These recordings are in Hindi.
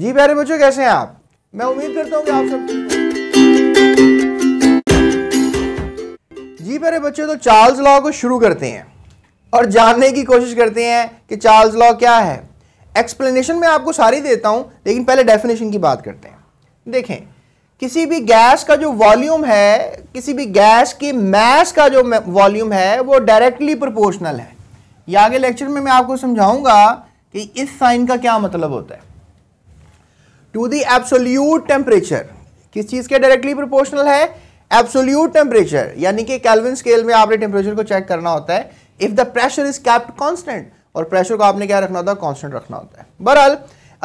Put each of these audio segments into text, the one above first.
जी प्यारे बच्चों कैसे हैं आप मैं उम्मीद करता हूँ कि आप सब जी प्यारे बच्चों तो चार्ल्स लॉ को शुरू करते हैं और जानने की कोशिश करते हैं कि चार्ल्स लॉ क्या है एक्सप्लेनेशन मैं आपको सारी देता हूँ लेकिन पहले डेफिनेशन की बात करते हैं देखें किसी भी गैस का जो वॉल्यूम है किसी भी गैस के मैस का जो वॉल्यूम है वो डायरेक्टली प्रोपोर्शनल है ये आगे लेक्चर में मैं आपको समझाऊंगा कि इस साइन का क्या मतलब होता है टू दी एब्सोल्यूट टेम्परेचर किस चीज़ के डायरेक्टली प्रोपोर्शनल है एब्सोल्यूट टेम्परेचर यानी कि कैलविन स्केल में आपने टेम्परेचर को चेक करना होता है if the pressure is kept constant और प्रेशर को आपने क्या रखना होता है कॉन्स्टेंट रखना होता है बहरहाल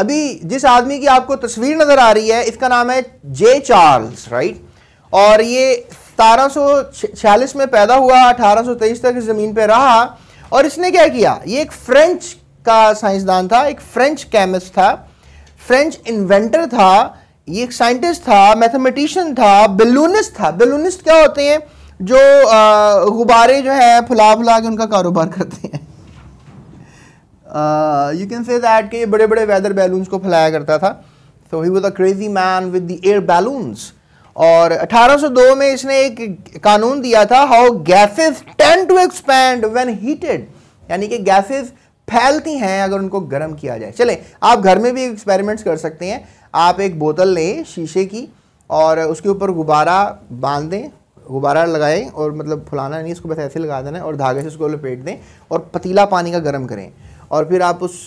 अभी जिस आदमी की आपको तस्वीर नज़र आ रही है इसका नाम है जे चार्ल्स राइट और ये सतारह में पैदा हुआ अठारह तक इस ज़मीन पर रहा और इसने क्या किया ये एक फ्रेंच का साइंसदान था एक फ्रेंच केमिस्ट था फ्रेंच इन्वेंटर था ये एक साइंटिस्ट था मैथमेटिशियन था बिलूनिस्ट था बिलूनिस्ट क्या होते हैं जो गुब्बारे जो है फुला फुला के उनका कारोबार करते हैं यू कैन से दैट कि ये बड़े बड़े वेदर बैलून्स को फैलाया करता था so he was a crazy man with the air balloons और 1802 में इसने एक कानून दिया था how gases tend to expand when heated यानी कि गैसेस फैलती हैं अगर उनको गर्म किया जाए चले आप घर में भी एक्सपेरिमेंट्स कर सकते हैं आप एक बोतल लें शीशे की और उसके ऊपर गुब्बारा बांध दें गुब्बारा लगाएं और मतलब फुलाना नहीं इसको बस ऐसे लगा देना और धागे से उसको लपेट दें और पतीला पानी का गर्म करें और फिर आप उस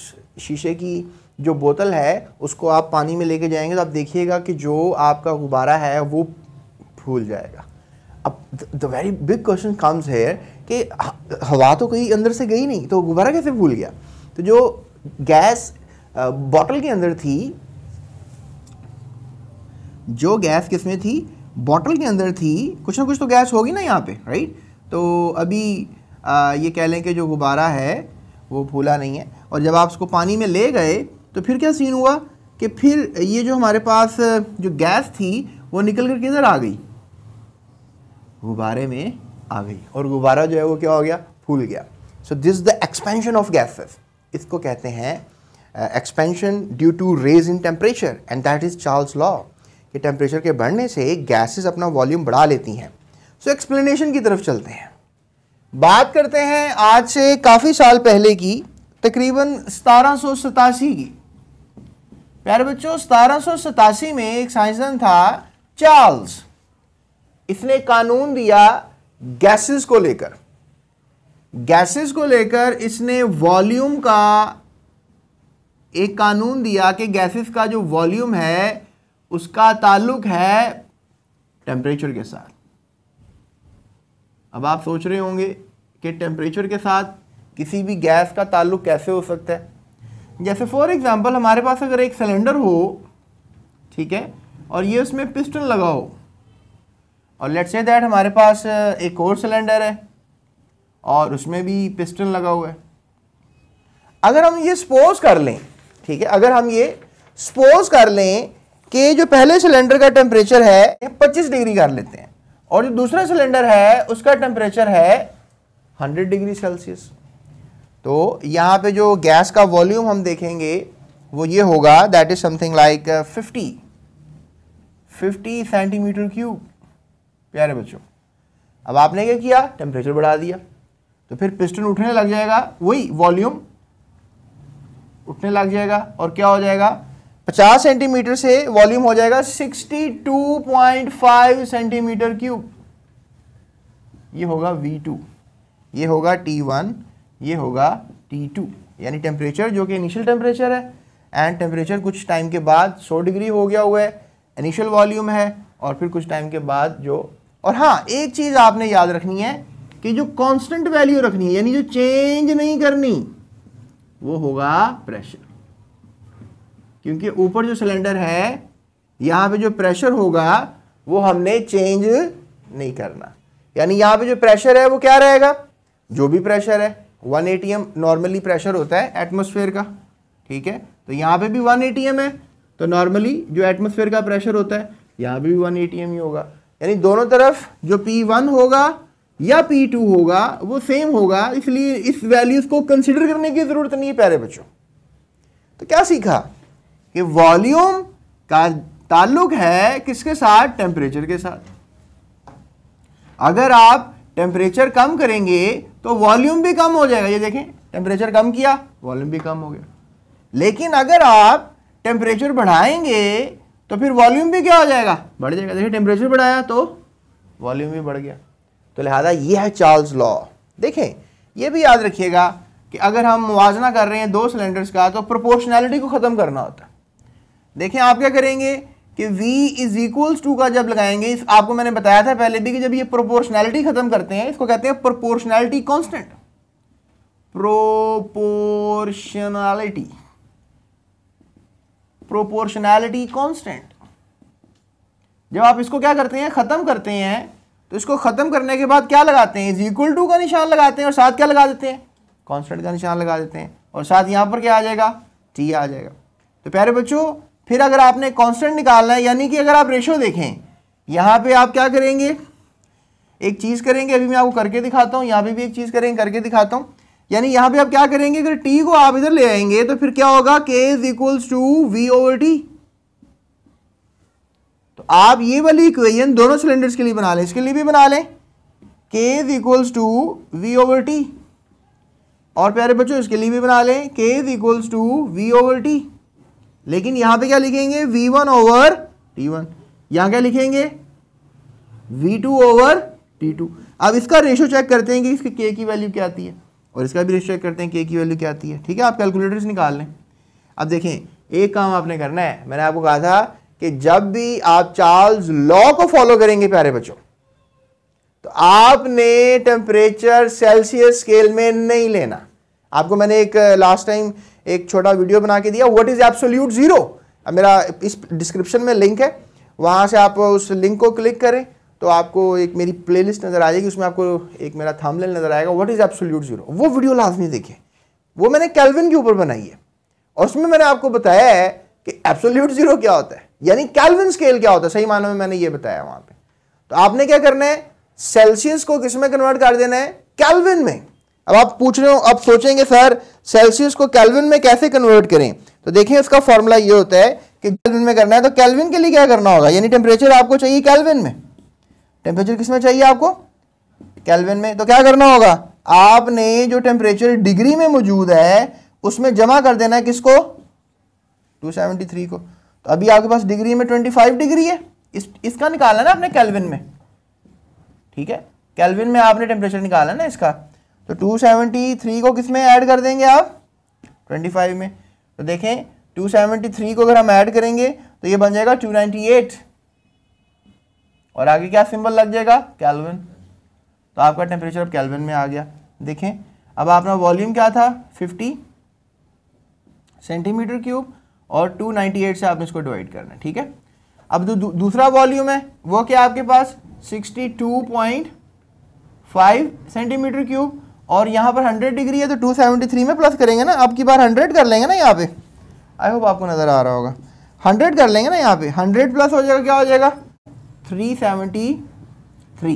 शीशे की जो बोतल है उसको आप पानी में लेके जाएंगे तो आप देखिएगा कि जो आपका गुब्बारा है वो फूल जाएगा अब the very big question comes here कि हवा तो कहीं अंदर से गई नहीं तो गुब्बारा कैसे फूल गया तो जो गैस बॉटल के अंदर थी जो गैस किसमें थी बॉटल के अंदर थी कुछ ना कुछ तो गैस होगी ना यहाँ पे राइट तो अभी आ, ये कह लें कि जो गुब्बारा है वो फूला नहीं है और जब आप उसको पानी में ले गए तो फिर क्या सीन हुआ कि फिर ये जो हमारे पास जो गैस थी वो निकल कर किधर आ गई गुब्बारे में आ गई और गुब्बारा जो है वो क्या हो गया फूल गया so this the expansion of gases इसको कहते हैं expansion due to rise in temperature and that is Charles law कि टेम्परेचर के बढ़ने से गैसेस अपना वॉल्यूम बढ़ा लेती हैं सो so, एक्सप्लेनेशन की तरफ चलते हैं बात करते हैं आज से काफ़ी साल पहले की तकरीबन सतारह की प्यारे बच्चों सतारह में एक साइंसदान था चार्ल्स इसने कानून दिया गैसेस को लेकर गैसेस को लेकर इसने वॉल्यूम का एक कानून दिया कि गैसेस का जो वॉल्यूम है उसका ताल्लुक है टेम्परेचर के साथ अब आप सोच रहे होंगे कि टेम्परेचर के साथ किसी भी गैस का ताल्लुक कैसे हो सकता है जैसे फॉर एग्ज़ाम्पल हमारे पास अगर एक सिलेंडर हो ठीक है और ये उसमें पिस्टन लगा हो और लेट्स से दैट हमारे पास uh, एक और सिलेंडर है और उसमें भी पिस्टन लगा हुआ है अगर हम ये सपोज कर लें ठीक है अगर हम ये सपोज कर लें कि जो पहले सिलेंडर का टेम्परेचर है ये 25 डिग्री कर लेते हैं और जो दूसरा सिलेंडर है उसका टेम्परेचर है 100 डिग्री सेल्सियस तो यहाँ पे जो गैस का वॉल्यूम हम देखेंगे वो ये होगा that is something like 50 50 centimetre cube प्यारे बच्चों अब आपने क्या किया टेम्परेचर बढ़ा दिया तो फिर पिस्टन उठने लग जाएगा वही वॉल्यूम उठने लग जाएगा और क्या हो जाएगा 50 सेंटीमीटर से वॉल्यूम हो जाएगा 62.5 सेंटीमीटर क्यूब ये होगा V2 ये होगा T1 ये होगा T2 यानी टेम्परेचर जो कि इनिशियल टेम्परेचर है एंड टेम्परेचर कुछ टाइम के बाद 100 डिग्री हो गया हुआ है इनिशियल वॉल्यूम है और फिर कुछ टाइम के बाद जो और हाँ एक चीज़ आपने याद रखनी है कि जो कांस्टेंट वैल्यू रखनी है यानी जो चेंज नहीं करनी वो होगा प्रेशर क्योंकि ऊपर जो सिलेंडर है यहां पे जो प्रेशर होगा वो हमने चेंज नहीं करना यानी यहां पे जो प्रेशर है वो क्या रहेगा जो भी प्रेशर है 1 एटीएम नॉर्मली प्रेशर होता है एटमोसफेयर का ठीक है तो यहां पे भी 1 एटीएम है तो नॉर्मली जो एटमोसफेयर का प्रेशर होता है यहां पर भी वन ए ही होगा यानी दोनों तरफ जो P1 होगा या P2 होगा वो सेम होगा इसलिए इस वैल्यूज़ को कंसिडर करने की ज़रूरत नहीं है प्यारे बच्चों तो क्या सीखा कि वॉल्यूम का ताल्लुक है किसके साथ टेम्परेचर के साथ अगर आप टेम्परेचर कम करेंगे तो वॉल्यूम भी कम हो जाएगा ये देखें टेम्परेचर कम किया वॉल्यूम भी कम हो गया लेकिन अगर आप टेम्परेचर बढ़ाएंगे तो फिर वॉल्यूम भी क्या हो जाएगा बढ़ जाएगा देखिए टेम्परेचर बढ़ाया तो वॉल्यूम भी बढ़ गया तो लिहाजा ये है चार्ल्स लॉ देखें ये भी याद रखिएगा कि अगर हम मुवजना कर रहे हैं दो सिलेंडर्स का तो प्रोपोर्शनैलिटी को ख़त्म करना होता है देखें आप क्या करेंगे कि v इज इक्वल्स टू का जब लगाएंगे इस आपको मैंने बताया था पहले भी कि जब ये प्रोपोर्शनैलिटी ख़त्म करते हैं इसको कहते हैं proportionality constant proportionality proportionality constant जब आप इसको क्या करते हैं ख़त्म करते हैं तो इसको ख़त्म करने के बाद क्या लगाते हैं इज इक्वल टू का निशान लगाते हैं और साथ क्या लगा देते हैं कांस्टेंट का निशान लगा देते हैं और साथ यहां पर क्या आ जाएगा टी आ जाएगा तो प्यारे बच्चों फिर अगर आपने कॉन्स्टेंट निकालना है यानी कि अगर आप रेशो देखें यहां पर आप क्या करेंगे एक चीज़ करेंगे अभी मैं आपको करके दिखाता हूँ यहाँ पे भी एक चीज़ करेंगे करके दिखाता हूँ यानी यहां पे आप क्या करेंगे अगर टी को आप इधर ले आएंगे तो फिर क्या होगा K is equals to V over T तो आप ये वाली इक्वेशन दोनों सिलेंडर्स के लिए बना लें इसके लिए भी बना लें K is equals to V over T और प्यारे बच्चों इसके लिए भी बना लें K is equals to V over T लेकिन यहां पे क्या लिखेंगे V one over T one यहां क्या लिखेंगे V two over T two अब इसका रेशो चेक करते हैं कि इसके के की वैल्यू क्या आती है और इसका भी रेशियो करते हैं के की वैल्यू क्या आती है ठीक है आप कैलकुलेटर्स निकाल लें अब देखें एक काम आपने करना है मैंने आपको कहा था कि जब भी आप चार्ल्स लॉ को फॉलो करेंगे प्यारे बच्चों तो आपने टेम्परेचर सेल्सियस स्केल में नहीं लेना आपको मैंने एक लास्ट uh, टाइम एक छोटा वीडियो बना के दिया व्हाट इज़ एब्सोल्यूट ज़ीरो मेरा इस डिस्क्रिप्शन में लिंक है वहां से आप उस लिंक को क्लिक करें तो आपको एक मेरी प्लेलिस्ट नज़र आ जाएगी उसमें आपको एक मेरा थामलेल नज़र आएगा व्हाट इज़ एब्सोल्यूट जीरो वो वीडियो लाजमी देखें वो मैंने कैलविन के ऊपर बनाई है और उसमें मैंने आपको बताया है कि एब्सोल्यूट जीरो क्या होता है यानी कैलविन स्केल क्या होता है सही मानों में मैंने ये बताया वहाँ पर तो आपने क्या करना है सेल्सियस को किस में कन्वर्ट कर देना है कैलविन में अब आप पूछ रहे हो अब सोचेंगे सर सेल्सियस को कैलविन में कैसे कन्वर्ट करें तो देखिए इसका फॉर्मूला ये होता है कि कैलविन में करना है तो कैलविन के लिए क्या करना होगा यानी टेम्परेचर आपको चाहिए कैलविन में टेम्परेचर किस में चाहिए आपको कैलविन में तो क्या करना होगा आपने जो टेम्परेचर डिग्री में मौजूद है उसमें जमा कर देना है किसको 273 को तो अभी आपके पास डिग्री में 25 डिग्री है इस इसका निकालना ना आपने कैलविन में ठीक है कैलविन में आपने टेम्परेचर निकाला ना इसका तो 273 को किस में ऐड कर देंगे आप 25 में तो देखें 273 को अगर हम ऐड करेंगे तो ये बन जाएगा 298 और आगे क्या सिंबल लग जाएगा कैलविन तो आपका टेम्परेचर अब कैलविन में आ गया देखें अब आपका वॉल्यूम क्या था 50 सेंटीमीटर क्यूब और 298 से आपने इसको डिवाइड करना है ठीक है अब जो दू, दूसरा वॉल्यूम है वो क्या आपके पास 62.5 सेंटीमीटर क्यूब और यहाँ पर 100 डिग्री है तो 273 में प्लस करेंगे ना आपकी बार 100 कर लेंगे ना यहाँ पे आई होप आपको नज़र आ रहा होगा 100 कर लेंगे ना यहाँ पे 100 प्लस हो जाएगा क्या हो जाएगा थ्री सेवेंटी थ्री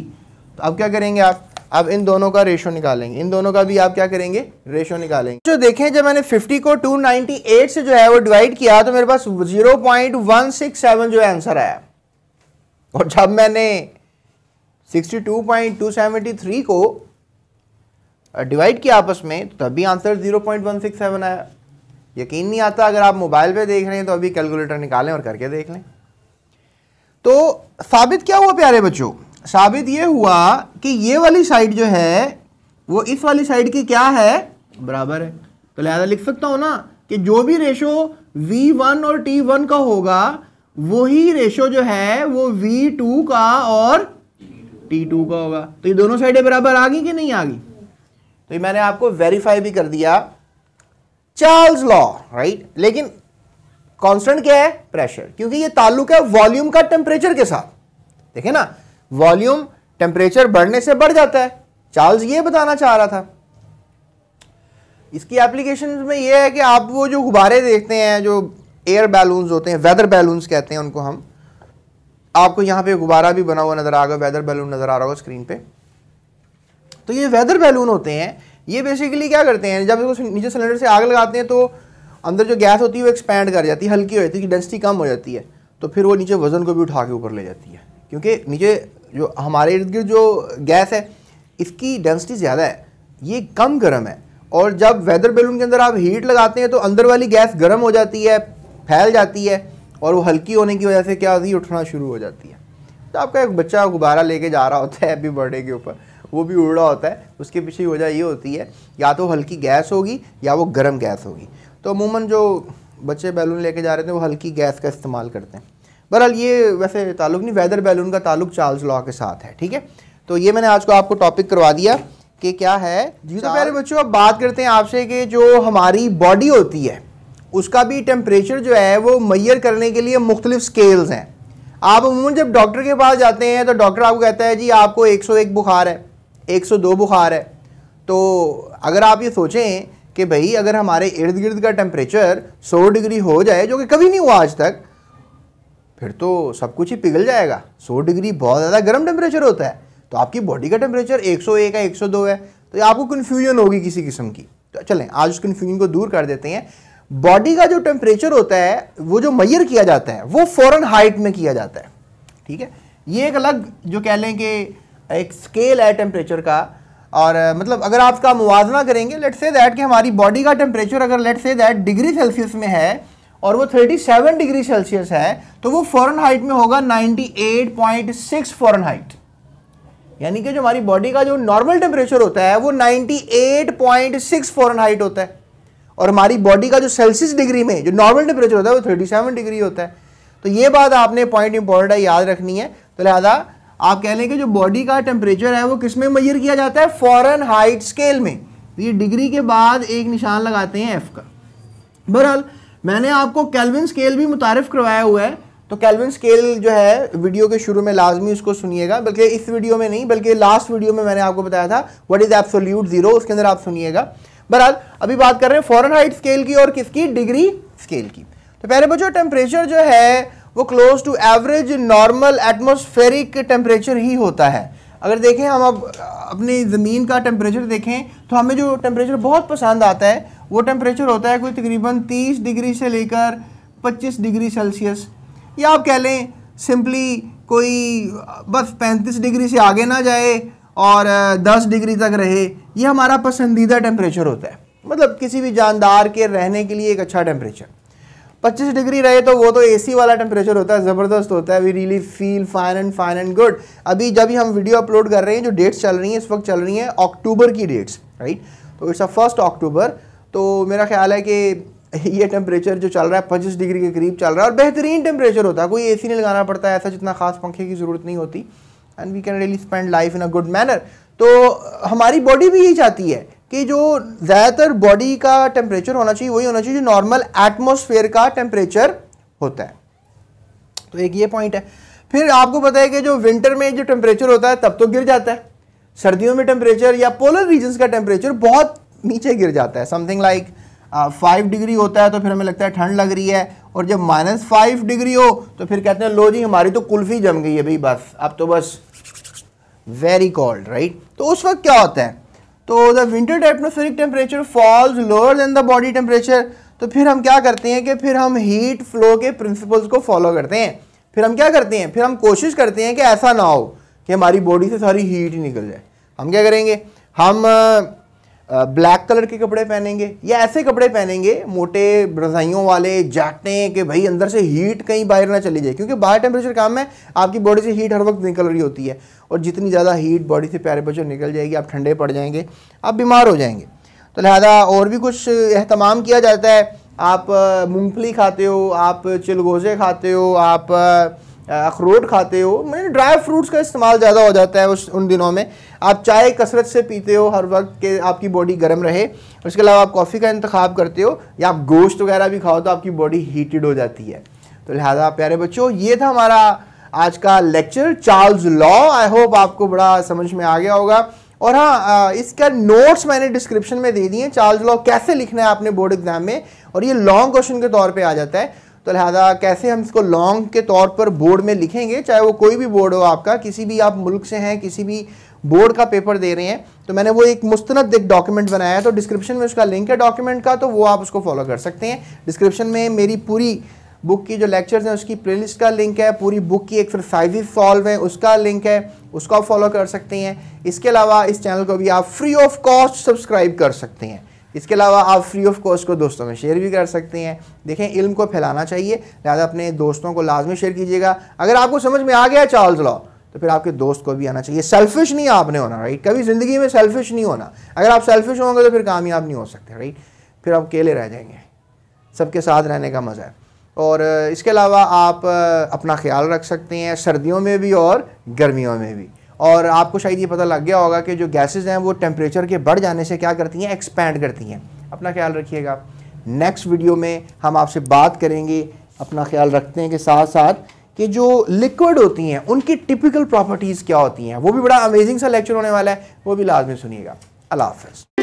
तो अब क्या करेंगे आप अब इन दोनों का रेशो निकालेंगे इन दोनों का भी आप क्या करेंगे रेशो निकालेंगे जो देखें जब मैंने 50 को 298 से जो है वो डिवाइड किया तो मेरे पास 0.167 जो है आंसर आया और जब मैंने 62.273 को डिवाइड किया आपस में तो तभी आंसर 0.167 आया यकीन नहीं आता अगर आप मोबाइल पे देख रहे हैं तो अभी कैलकुलेटर निकालें और करके देख लें तो साबित क्या हुआ प्यारे बच्चों साबित ये हुआ कि ये वाली साइड जो है वो इस वाली साइड की क्या है बराबर है तो लिहाजा लिख सकता हूं ना कि जो भी रेशो V1 और T1 का होगा वही रेशो जो है वो V2 का और T2 का होगा तो ये दोनों साइडें बराबर आ गई कि नहीं आ गई तो ये मैंने आपको वेरीफाई भी कर दिया चार्ल्स लॉ राइट लेकिन कांस्टेंट क्या है प्रेशर क्योंकि ये ताल्लुक है वॉल्यूम का टेम्परेचर के साथ देखे ना वॉल्यूम टेम्परेचर बढ़ने से बढ़ जाता है चार्ल्स ये बताना चाह रहा था इसकी एप्लीकेशन में ये है कि आप वो जो गुब्बारे देखते हैं जो एयर बैलून्स होते हैं वेदर बैलून्स कहते हैं उनको हम आपको यहाँ पे गुब्बारा भी बना हुआ नज़र आ गया वेदर बैलून नज़र आ रहा होगा स्क्रीन पे तो ये वेदर बैलून होते हैं ये बेसिकली क्या करते हैं जब इसको नीचे सिलेंडर से आग लगाते हैं तो अंदर जो गैस होती है वो एक्सपैंड कर जाती है हल्की हो जाती है डेंसिटी कम हो जाती है तो फिर वो नीचे वज़न को भी उठा के ऊपर ले जाती है क्योंकि नीचे जो हमारे इर्द गिर्द जो गैस है इसकी डेंसिटी ज़्यादा है ये कम गर्म है और जब वेदर बैलून के अंदर आप हीट लगाते हैं तो अंदर वाली गैस गर्म हो जाती है फैल जाती है और वो हल्की होने की वजह से क्या होती है उठना शुरू हो जाती है तो आपका एक बच्चा गुब्बारा लेके जा रहा होता है हैप्पी बर्थडे के ऊपर वो भी उड़ रहा होता है उसके पीछे वजह ये होती है या तो हल्की गैस होगी या वो गर्म गैस होगी तो अमूमन जो बच्चे बैलून लेके जा रहे थे वो हल्की गैस का इस्तेमाल करते हैं बहरहाल ये वैसे ताल्लुक नहीं वेदर बैलून का ताल्लुक चार्ल्स लॉ के साथ है ठीक है तो ये मैंने आज को आपको टॉपिक करवा दिया कि क्या है जी तो पहले बच्चों अब बात करते हैं आपसे कि जो हमारी बॉडी होती है उसका भी टेम्परेचर जो है वो मैयर करने के लिए मुख्तलिफ स्केल्स हैं आप अमूमन जब डॉक्टर के पास जाते हैं तो डॉक्टर आपको कहता है जी आपको 101 बुखार है 102 बुखार है तो अगर आप ये सोचें कि भाई अगर हमारे इर्द गिर्द का टेम्परेचर सौ डिग्री हो जाए जो कि कभी नहीं हुआ आज तक फिर तो सब कुछ ही पिघल जाएगा सौ डिग्री बहुत ज़्यादा गर्म टेम्परेचर होता है तो आपकी बॉडी का टेम्परेचर 101 है 102 है तो आपको कन्फ्यूजन होगी किसी किस्म की तो चलें आज उस कन्फ्यूजन को दूर कर देते हैं बॉडी का जो टेम्परेचर होता है वो जो मैयर किया जाता है वो फ़ौरन हाइट में किया जाता है ठीक है ये एक अलग जो कह लें कि एक स्केल है टेम्परेचर का और मतलब अगर आप इसका मुवजना करेंगे लेट से दैट कि हमारी बॉडी का टेम्परेचर अगर late say that degree Celsius में है और वो 37 डिग्री सेल्सियस है तो वो फॉरन हाइट में होगा 98.6 फॉरन हाइट यानी कि जो हमारी बॉडी का जो नॉर्मल टेम्परेचर होता है वो 98.6 फॉरन हाइट होता है और हमारी बॉडी का जो सेल्सियस डिग्री में जो नॉर्मल टेम्परेचर होता है वो थर्टी डिग्री होता है तो ये बात आपने पॉइंट इंपॉर्टेंट है याद रखनी है तो लिहाजा आप कह लें कि जो बॉडी का टेम्परेचर है वो किस में मैयर किया जाता है फॉरन हाइट स्केल में तो ये डिग्री के बाद एक निशान लगाते हैं एफ़ का बहरहाल मैंने आपको कैलविन स्केल भी मुतारफ़ करवाया हुआ है तो कैलविन स्केल जो है वीडियो के शुरू में लाजमी उसको सुनिएगा बल्कि इस वीडियो में नहीं बल्कि लास्ट वीडियो में मैंने आपको बताया था व्हाट इज़ एब्सोल्यूट ज़ीरो उसके अंदर आप सुनिएगा बहरहाल अभी बात कर रहे हैं फॉरन हाइट स्केल की और किसकी डिग्री स्केल की तो पहले बच्चों टेम्परेचर जो है वो close to average normal atmospheric temperature ही होता है अगर देखें हम अब अपनी ज़मीन का टेम्परेचर देखें तो हमें जो टेम्परेचर बहुत पसंद आता है वो टेम्परेचर होता है कोई तकरीबन 30 डिग्री से लेकर 25 डिग्री सेल्सियस या आप कह लें सिंपली कोई बस 35 डिग्री से आगे ना जाए और 10 डिग्री तक रहे ये हमारा पसंदीदा टेम्परेचर होता है मतलब किसी भी जानदार के रहने के लिए एक अच्छा टेम्परेचर पच्चीस डिग्री रहे तो वो तो एसी वाला टेम्परेचर होता है ज़बरदस्त होता है we really feel fine and fine and good अभी जब भी हम वीडियो अपलोड कर रहे हैं जो डेट्स चल रही हैं इस वक्त चल रही हैं अक्टूबर की डेट्स राइट तो इट्स अ फर्स्ट अक्टूबर तो मेरा ख्याल है कि ये टेम्परेचर जो चल रहा है पच्चीस डिग्री के करीब चल रहा है और बेहतरीन टेम्परेचर होता है कोई सी नहीं लगाना पड़ता है ऐसा जितना खास पंखे की ज़रूरत नहीं होती and we can really spend life in a good manner तो हमारी बॉडी भी यही चाहती है कि जो ज़्यादातर बॉडी का टेम्परेचर होना चाहिए वही होना चाहिए जो नॉर्मल एटमोसफेयर का टेम्परेचर होता है तो एक ये पॉइंट है फिर आपको पता है कि जो विंटर में जो टेम्परेचर होता है तब तो गिर जाता है सर्दियों में टेम्परेचर या पोलर रीजन्स का टेम्परेचर बहुत नीचे गिर जाता है समथिंग लाइक फाइव डिग्री होता है तो फिर हमें लगता है ठंड लग रही है और जब माइनस फाइव डिग्री हो तो फिर कहते हैं लो जी हमारी तो कुल्फी जम गई है भाई बस अब तो बस वेरी कोल्ड राइट तो उस वक्त क्या होता है तो the winter atmospheric temperature falls lower than the body temperature तो फिर हम क्या करते हैं कि फिर हम हीट फ्लो के प्रिंसिपल्स को फॉलो करते हैं फिर हम क्या करते हैं फिर हम कोशिश करते हैं कि ऐसा ना हो कि हमारी बॉडी से सारी हीट निकल जाए हम क्या करेंगे हम ब्लैक कलर के कपड़े पहनेंगे या ऐसे कपड़े पहनेंगे मोटे रजाइयों वाले जाटें कि भाई अंदर से हीट कहीं बाहर ना चली जाए क्योंकि बाहर टेम्परेचर काम है आपकी बॉडी से हीट हर वक्त निकल रही होती है और जितनी ज़्यादा हीट बॉडी से प्यारे बच्चों निकल जाएगी आप ठंडे पड़ जाएंगे आप बीमार हो जाएंगे तो लिहाजा और भी कुछ अहतमाम किया जाता है आप मूँगफली खाते हो आप चिलगोजे खाते हो आप अखरोट खाते हो मैंने ड्राई फ्रूट्स का इस्तेमाल ज़्यादा हो जाता है उस उन दिनों में आप चाय कसरत से पीते हो हर वक्त के आपकी बॉडी गर्म रहे उसके अलावा आप कॉफ़ी का इंतखा करते हो या आप गोश्त वगैरह भी खाओ तो आपकी बॉडी हीटेड हो जाती है तो लिहाजा प्यारे बच्चों ये था हमारा आज का lecture Charles law I hope आपको बड़ा समझ में आ गया होगा और हाँ इसका नोट्स मैंने डिस्क्रिप्शन में दे दिए चार्ल्स लॉ कैसे लिखना है आपने बोर्ड एग्जाम में और ये लॉन्ग क्वेश्चन के तौर पे आ जाता है तो लिहाजा कैसे हम इसको लॉन्ग के तौर पर बोर्ड में लिखेंगे चाहे वो कोई भी बोर्ड हो आपका किसी भी आप मुल्क से हैं किसी भी बोर्ड का पेपर दे रहे हैं तो मैंने वो एक मुस्तनद एक डॉक्यूमेंट बनाया है तो डिस्क्रिप्शन में उसका लिंक है डॉक्यूमेंट का तो वो आप उसको फॉलो कर सकते हैं डिस्क्रिप्शन में मेरी पूरी बुक की जो लेक्चर्स हैं उसकी प्लेलिस्ट का लिंक है पूरी बुक की एक्सरसाइजेज सॉल्व है उसका लिंक है उसको आप फॉलो कर सकते हैं इसके अलावा इस चैनल को भी आप फ्री ऑफ कॉस्ट सब्सक्राइब कर सकते हैं इसके अलावा आप फ्री ऑफ कॉस्ट को दोस्तों में शेयर भी कर सकते हैं देखें इल्म को फैलाना चाहिए लिहाजा अपने दोस्तों को लाजमी शेयर कीजिएगा अगर आपको समझ में आ गया चार्ल्स लॉ तो फिर आपके दोस्त को भी आना चाहिए सेल्फिश नहीं आपने होना राइट कभी ज़िंदगी में सेल्फिश नहीं होना अगर आप सेल्फिश होंगे तो फिर कामयाब नहीं हो सकते राइट फिर आप अकेले रह जाएंगे सबके साथ रहने का मज़ा है और इसके अलावा आप अपना ख्याल रख सकते हैं सर्दियों में भी और गर्मियों में भी और आपको शायद ये पता लग गया होगा कि जो गैसेज हैं वो टेम्परेचर के बढ़ जाने से क्या करती हैं एक्सपैंड करती हैं अपना ख्याल रखिएगा नेक्स्ट वीडियो में हम आपसे बात करेंगे अपना ख्याल रखते हैं के साथ साथ कि जो लिक्विड होती हैं उनकी टिपिकल प्रॉपर्टीज़ क्या होती हैं वो भी बड़ा अमेजिंग सा लेक्चर होने वाला है वो भी लाजमी सुनिएगा अल्लाह हाफ